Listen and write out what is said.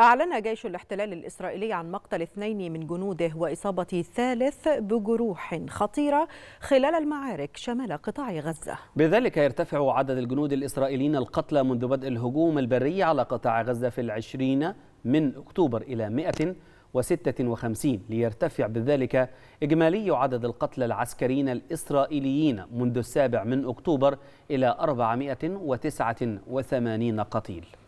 أعلن جيش الاحتلال الإسرائيلي عن مقتل اثنين من جنوده وإصابة ثالث بجروح خطيرة خلال المعارك شمال قطاع غزة بذلك يرتفع عدد الجنود الإسرائيليين القتلى منذ بدء الهجوم البري على قطاع غزة في العشرين من أكتوبر إلى 156 ليرتفع بذلك إجمالي عدد القتلى العسكريين الإسرائيليين منذ السابع من أكتوبر إلى 489 قتيل